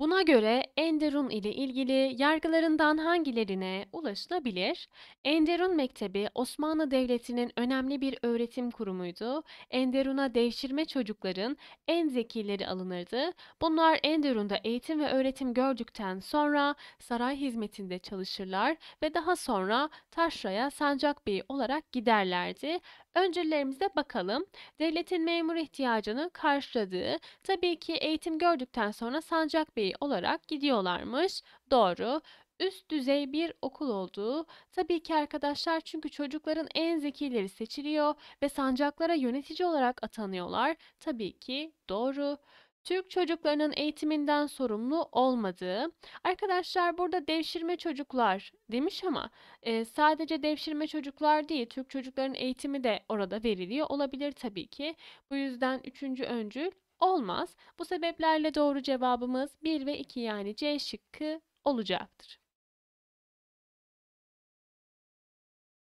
Buna göre Enderun ile ilgili yargılarından hangilerine ulaşılabilir? Enderun Mektebi Osmanlı Devleti'nin önemli bir öğretim kurumuydu. Enderun'a devşirme çocukların en zekileri alınırdı. Bunlar Enderun'da eğitim ve öğretim gördükten sonra saray hizmetinde çalışırlar ve daha sonra Taşra'ya Sancak olarak giderlerdi. Öncelerimize bakalım. Devletin memur ihtiyacını karşıladığı, tabii ki eğitim gördükten sonra Sancak düzeyi olarak gidiyorlarmış. Doğru. Üst düzey bir okul olduğu, tabii ki arkadaşlar çünkü çocukların en zekileri seçiliyor ve sancaklara yönetici olarak atanıyorlar. Tabii ki doğru. Türk çocuklarının eğitiminden sorumlu olmadığı. Arkadaşlar burada devşirme çocuklar demiş ama e, sadece devşirme çocuklar değil Türk çocukların eğitimi de orada veriliyor olabilir tabii ki. Bu yüzden üçüncü öncül olmaz. Bu sebeplerle doğru cevabımız 1 ve 2 yani C şıkkı olacaktır.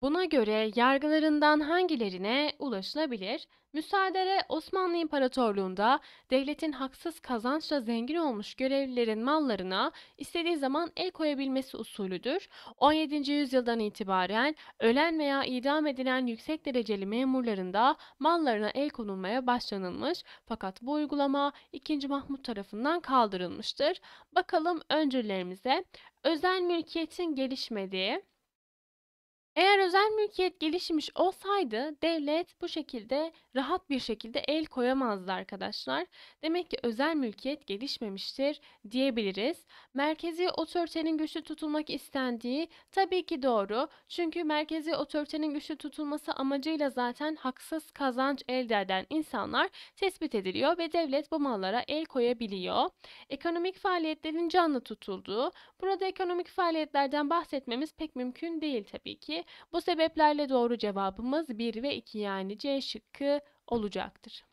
Buna göre yargılarından hangilerine ulaşılabilir? Müsaadere Osmanlı İmparatorluğu'nda devletin haksız kazançla zengin olmuş görevlilerin mallarına istediği zaman el koyabilmesi usulüdür. 17. yüzyıldan itibaren ölen veya idam edilen yüksek dereceli memurlarında mallarına el konulmaya başlanılmış fakat bu uygulama 2. Mahmut tarafından kaldırılmıştır. Bakalım öncülerimize özel mülkiyetin gelişmediği eğer özel mülkiyet gelişmiş olsaydı devlet bu şekilde rahat bir şekilde el koyamazdı arkadaşlar. Demek ki özel mülkiyet gelişmemiştir diyebiliriz. Merkezi otoritenin güçlü tutulmak istendiği tabii ki doğru. Çünkü merkezi otoritenin güçlü tutulması amacıyla zaten haksız kazanç elde eden insanlar tespit ediliyor ve devlet bu mallara el koyabiliyor. Ekonomik faaliyetlerin canlı tutulduğu, burada ekonomik faaliyetlerden bahsetmemiz pek mümkün değil tabii ki. Bu sebeplerle doğru cevabımız 1 ve 2 yani C şıkkı olacaktır.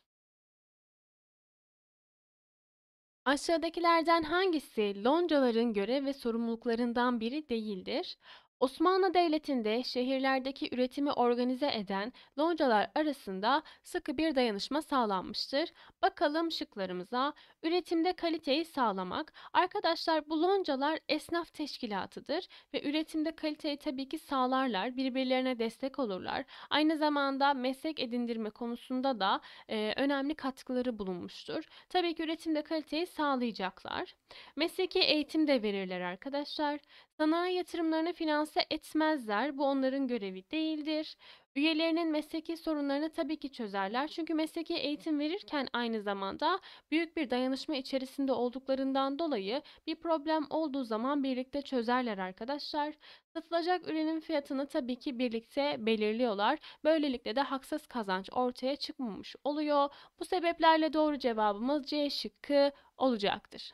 Aşağıdakilerden hangisi loncaların görev ve sorumluluklarından biri değildir? Osmanlı Devleti'nde şehirlerdeki üretimi organize eden loncalar arasında sıkı bir dayanışma sağlanmıştır. Bakalım şıklarımıza. Üretimde kaliteyi sağlamak. Arkadaşlar bu loncalar esnaf teşkilatıdır ve üretimde kaliteyi tabii ki sağlarlar, birbirlerine destek olurlar. Aynı zamanda meslek edindirme konusunda da e, önemli katkıları bulunmuştur. Tabii ki üretimde kaliteyi sağlayacaklar. Mesleki eğitim de verirler arkadaşlar. Sanayi yatırımlarını finanse etmezler. Bu onların görevi değildir. Üyelerinin mesleki sorunlarını tabii ki çözerler. Çünkü mesleki eğitim verirken aynı zamanda büyük bir dayanışma içerisinde olduklarından dolayı bir problem olduğu zaman birlikte çözerler arkadaşlar. Satılacak ürünün fiyatını tabii ki birlikte belirliyorlar. Böylelikle de haksız kazanç ortaya çıkmamış oluyor. Bu sebeplerle doğru cevabımız C şıkkı olacaktır.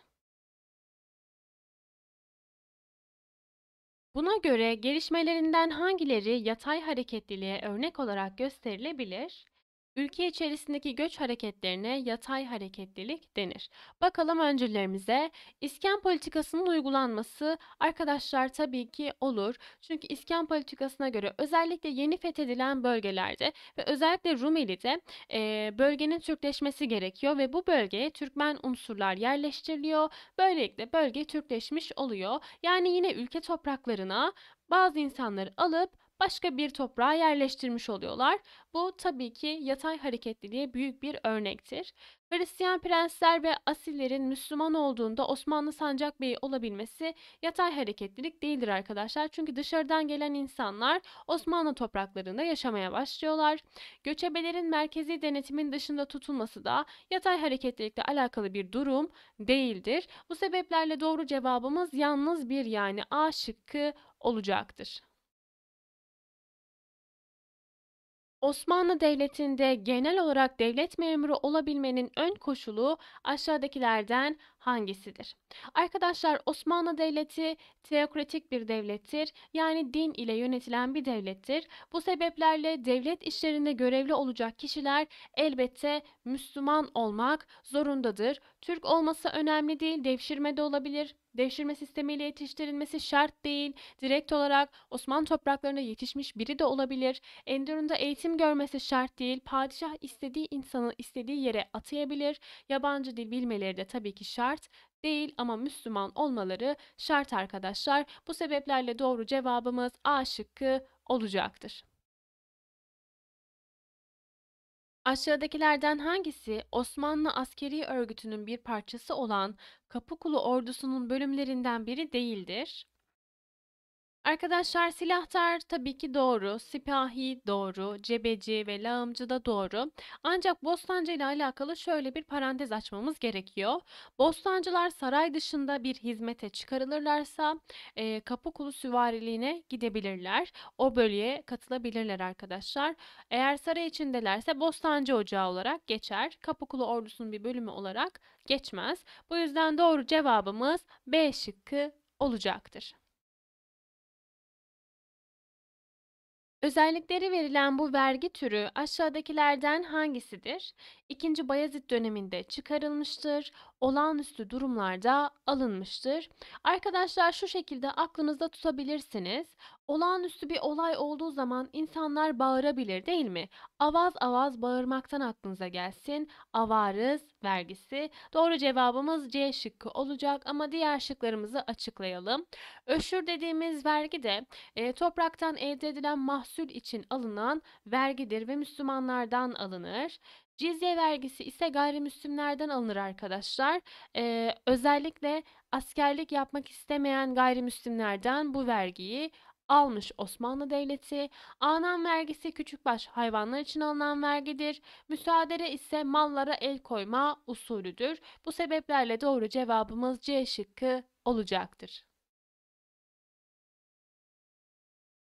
Buna göre gelişmelerinden hangileri yatay hareketliliğe örnek olarak gösterilebilir? Ülke içerisindeki göç hareketlerine yatay hareketlilik denir. Bakalım öncülerimize. İskan politikasının uygulanması arkadaşlar tabii ki olur. Çünkü iskan politikasına göre özellikle yeni fethedilen bölgelerde ve özellikle Rumeli'de e, bölgenin Türkleşmesi gerekiyor ve bu bölgeye Türkmen unsurlar yerleştiriliyor. Böylelikle bölge Türkleşmiş oluyor. Yani yine ülke topraklarına bazı insanları alıp başka bir toprağa yerleştirmiş oluyorlar. Bu tabii ki yatay hareketliliğe büyük bir örnektir. Hristiyan prensler ve asillerin Müslüman olduğunda Osmanlı Sancak Bey'i olabilmesi yatay hareketlilik değildir arkadaşlar. Çünkü dışarıdan gelen insanlar Osmanlı topraklarında yaşamaya başlıyorlar. Göçebelerin merkezi denetimin dışında tutulması da yatay hareketlilikle alakalı bir durum değildir. Bu sebeplerle doğru cevabımız yalnız bir yani A şıkkı olacaktır. Osmanlı Devleti'nde genel olarak devlet memuru olabilmenin ön koşulu aşağıdakilerden hangisidir? Arkadaşlar Osmanlı Devleti teokratik bir devlettir. Yani din ile yönetilen bir devlettir. Bu sebeplerle devlet işlerinde görevli olacak kişiler elbette Müslüman olmak zorundadır. Türk olması önemli değil, devşirme de olabilir, devşirme sistemiyle yetiştirilmesi şart değil. Direkt olarak Osmanlı topraklarında yetişmiş biri de olabilir. Enderun'da eğitim görmesi şart değil. Padişah istediği insanı istediği yere atayabilir. Yabancı dil bilmeleri de tabii ki şart değil ama Müslüman olmaları şart arkadaşlar. Bu sebeplerle doğru cevabımız A şıkkı olacaktır. Aşağıdakilerden hangisi Osmanlı askeri örgütünün bir parçası olan Kapıkulu ordusunun bölümlerinden biri değildir? Arkadaşlar silahtar tabii ki doğru, sipahi doğru, cebeci ve lağımcı da doğru. Ancak bostancı ile alakalı şöyle bir parantez açmamız gerekiyor. Bostancılar saray dışında bir hizmete çıkarılırlarsa e, kapı süvariliğine gidebilirler. O bölgeye katılabilirler arkadaşlar. Eğer saray içindelerse bostancı ocağı olarak geçer. Kapı ordusunun bir bölümü olarak geçmez. Bu yüzden doğru cevabımız B şıkkı olacaktır. Özellikleri verilen bu vergi türü aşağıdakilerden hangisidir? 2. Bayezid döneminde çıkarılmıştır olağanüstü durumlarda alınmıştır. Arkadaşlar şu şekilde aklınızda tutabilirsiniz. Olağanüstü bir olay olduğu zaman insanlar bağırabilir değil mi? Avaz avaz bağırmaktan aklınıza gelsin. Avarız vergisi. Doğru cevabımız C şıkkı olacak ama diğer şıklarımızı açıklayalım. Öşür dediğimiz vergi de e, topraktan elde edilen mahsul için alınan vergidir ve Müslümanlardan alınır. Cizye vergisi ise gayrimüslimlerden alınır arkadaşlar. Ee, özellikle askerlik yapmak istemeyen gayrimüslimlerden bu vergiyi almış Osmanlı Devleti. Anan vergisi küçükbaş hayvanlar için alınan vergidir. Müsaadere ise mallara el koyma usulüdür. Bu sebeplerle doğru cevabımız C şıkkı olacaktır.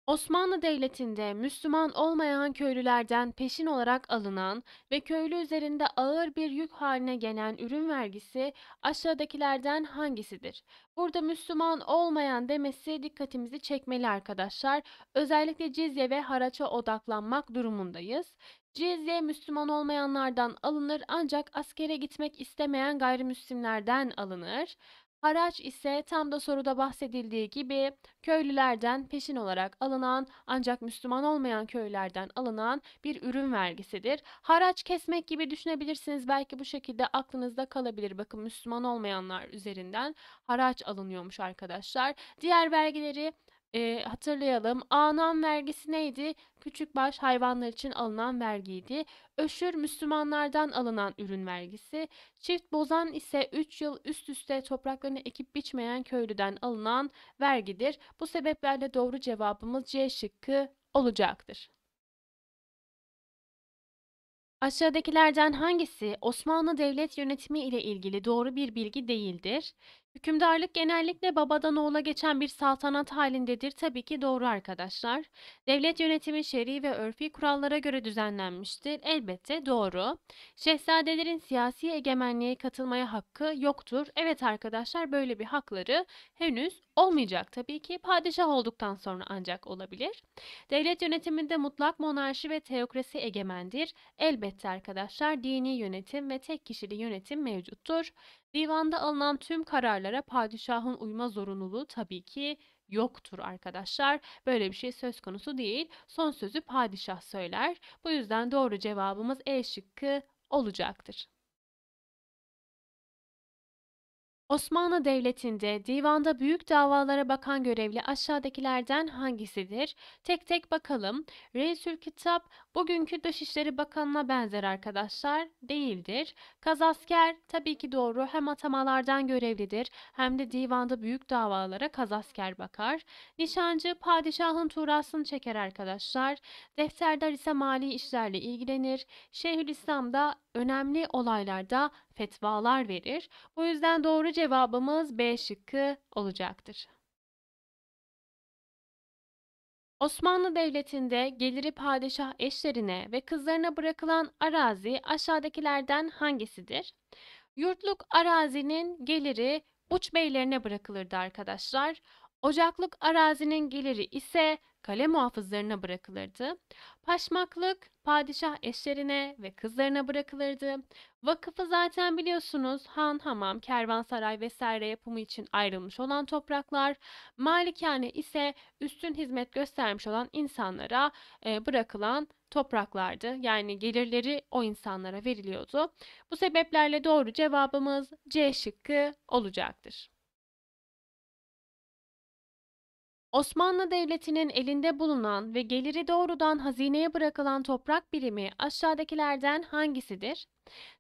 Osmanlı Devleti'nde Müslüman olmayan köylülerden peşin olarak alınan ve köylü üzerinde ağır bir yük haline gelen ürün vergisi aşağıdakilerden hangisidir? Burada Müslüman olmayan demesi dikkatimizi çekmeli arkadaşlar. Özellikle cizye ve haraça odaklanmak durumundayız. Cizye Müslüman olmayanlardan alınır ancak askere gitmek istemeyen gayrimüslimlerden alınır. Haraç ise tam da soruda bahsedildiği gibi köylülerden peşin olarak alınan ancak Müslüman olmayan köylerden alınan bir ürün vergisidir. Haraç kesmek gibi düşünebilirsiniz. Belki bu şekilde aklınızda kalabilir. Bakın Müslüman olmayanlar üzerinden haraç alınıyormuş arkadaşlar. Diğer vergileri e, hatırlayalım. Anan vergisi neydi? Küçük baş hayvanlar için alınan vergiydi. Öşür Müslümanlardan alınan ürün vergisi. Çift bozan ise 3 yıl üst üste topraklarını ekip biçmeyen köylüden alınan vergidir. Bu sebeplerle doğru cevabımız C şıkkı olacaktır. Aşağıdakilerden hangisi Osmanlı devlet yönetimi ile ilgili doğru bir bilgi değildir? Hükümdarlık genellikle babadan oğula geçen bir saltanat halindedir. Tabii ki doğru arkadaşlar. Devlet yönetimi şer'i ve örfi kurallara göre düzenlenmiştir. Elbette doğru. Şehzadelerin siyasi egemenliğe katılmaya hakkı yoktur. Evet arkadaşlar böyle bir hakları henüz olmayacak tabii ki. Padişah olduktan sonra ancak olabilir. Devlet yönetiminde mutlak monarşi ve teokrasi egemendir. Elbette arkadaşlar dini yönetim ve tek kişili yönetim mevcuttur. Divanda alınan tüm kararlara padişahın uyma zorunluluğu tabii ki yoktur arkadaşlar. Böyle bir şey söz konusu değil. Son sözü padişah söyler. Bu yüzden doğru cevabımız E şıkkı olacaktır. Osmanlı Devleti'nde divanda büyük davalara bakan görevli aşağıdakilerden hangisidir? Tek tek bakalım. Reisül Kitap bugünkü Dışişleri Bakanı'na benzer arkadaşlar değildir. Kazasker tabii ki doğru hem atamalardan görevlidir hem de divanda büyük davalara kazasker bakar. Nişancı padişahın tuğrasını çeker arkadaşlar. Defterdar ise mali işlerle ilgilenir. Şeyhülislam da önemli olaylarda fetvalar verir. Bu yüzden doğru cevabımız B şıkkı olacaktır. Osmanlı Devleti'nde geliri padişah eşlerine ve kızlarına bırakılan arazi aşağıdakilerden hangisidir? Yurtluk arazinin geliri uç beylerine bırakılırdı arkadaşlar. Ocaklık arazinin geliri ise kale muhafızlarına bırakılırdı. Paşmaklık padişah eşlerine ve kızlarına bırakılırdı. Vakıfı zaten biliyorsunuz han, hamam, kervansaray vesaire yapımı için ayrılmış olan topraklar. Malikane ise üstün hizmet göstermiş olan insanlara e, bırakılan topraklardı. Yani gelirleri o insanlara veriliyordu. Bu sebeplerle doğru cevabımız C şıkkı olacaktır. Osmanlı Devleti'nin elinde bulunan ve geliri doğrudan hazineye bırakılan toprak birimi aşağıdakilerden hangisidir?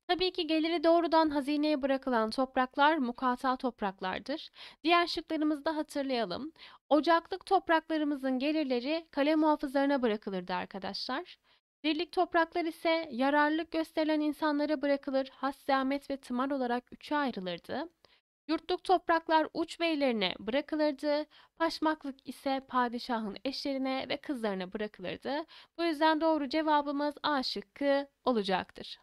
Tabii ki geliri doğrudan hazineye bırakılan topraklar mukata topraklardır. Diğer şıklarımızı da hatırlayalım. Ocaklık topraklarımızın gelirleri kale muhafızlarına bırakılırdı arkadaşlar. Birlik topraklar ise yararlılık gösterilen insanlara bırakılır, has zahmet ve tımar olarak üçe ayrılırdı. Yurtluk topraklar uç beylerine bırakılırdı, paşmaklık ise padişahın eşlerine ve kızlarına bırakılırdı. Bu yüzden doğru cevabımız A şıkkı olacaktır.